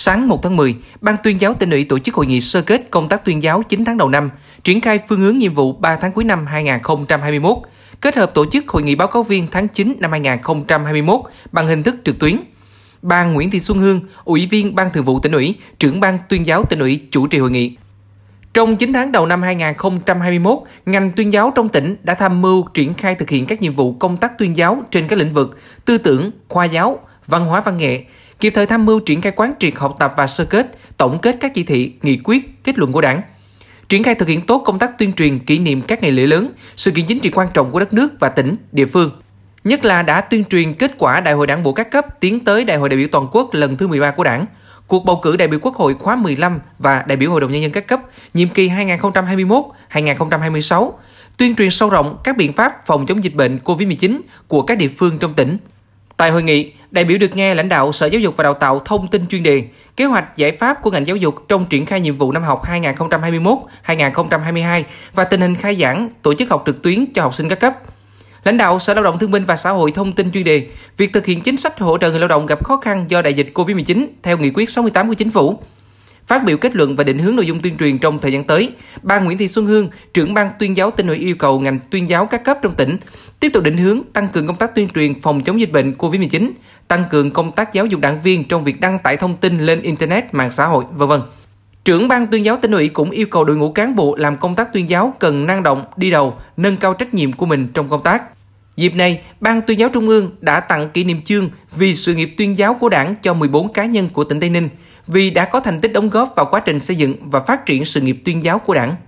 Sáng 1 tháng 10, Ban tuyên giáo tỉnh ủy tổ chức hội nghị sơ kết công tác tuyên giáo 9 tháng đầu năm, triển khai phương hướng nhiệm vụ 3 tháng cuối năm 2021, kết hợp tổ chức hội nghị báo cáo viên tháng 9 năm 2021 bằng hình thức trực tuyến. Bà Nguyễn Thị Xuân Hương, Ủy viên Ban Thường vụ tỉnh ủy, trưởng Ban tuyên giáo tỉnh ủy chủ trì hội nghị. Trong 9 tháng đầu năm 2021, ngành tuyên giáo trong tỉnh đã tham mưu triển khai thực hiện các nhiệm vụ công tác tuyên giáo trên các lĩnh vực tư tưởng, khoa giáo, văn hóa văn nghệ, kịp thời tham mưu triển khai quán triệt học tập và sơ kết, tổng kết các chỉ thị, nghị quyết, kết luận của Đảng. Triển khai thực hiện tốt công tác tuyên truyền kỷ niệm các ngày lễ lớn, sự kiện chính trị quan trọng của đất nước và tỉnh, địa phương. Nhất là đã tuyên truyền kết quả Đại hội Đảng bộ các cấp tiến tới Đại hội đại biểu toàn quốc lần thứ 13 của Đảng, cuộc bầu cử đại biểu Quốc hội khóa 15 và đại biểu Hội đồng nhân dân các cấp nhiệm kỳ 2021-2026, tuyên truyền sâu rộng các biện pháp phòng chống dịch bệnh COVID-19 của các địa phương trong tỉnh. Tại hội nghị, đại biểu được nghe lãnh đạo Sở Giáo dục và Đào tạo thông tin chuyên đề, kế hoạch giải pháp của ngành giáo dục trong triển khai nhiệm vụ năm học 2021-2022 và tình hình khai giảng, tổ chức học trực tuyến cho học sinh các cấp. Lãnh đạo Sở Lao động Thương binh và Xã hội thông tin chuyên đề, việc thực hiện chính sách hỗ trợ người lao động gặp khó khăn do đại dịch COVID-19 theo nghị quyết 68 của chính phủ. Phát biểu kết luận và định hướng nội dung tuyên truyền trong thời gian tới, bà Nguyễn Thị Xuân Hương, trưởng ban tuyên giáo tỉnh ủy yêu cầu ngành tuyên giáo các cấp trong tỉnh tiếp tục định hướng tăng cường công tác tuyên truyền phòng chống dịch bệnh COVID-19, tăng cường công tác giáo dục đảng viên trong việc đăng tải thông tin lên internet, mạng xã hội, vân vân. Trưởng ban tuyên giáo tỉnh ủy cũng yêu cầu đội ngũ cán bộ làm công tác tuyên giáo cần năng động, đi đầu, nâng cao trách nhiệm của mình trong công tác. Dịp này, Ban tuyên giáo Trung ương đã tặng kỷ niệm chương vì sự nghiệp tuyên giáo của đảng cho 14 cá nhân của tỉnh Tây Ninh vì đã có thành tích đóng góp vào quá trình xây dựng và phát triển sự nghiệp tuyên giáo của đảng.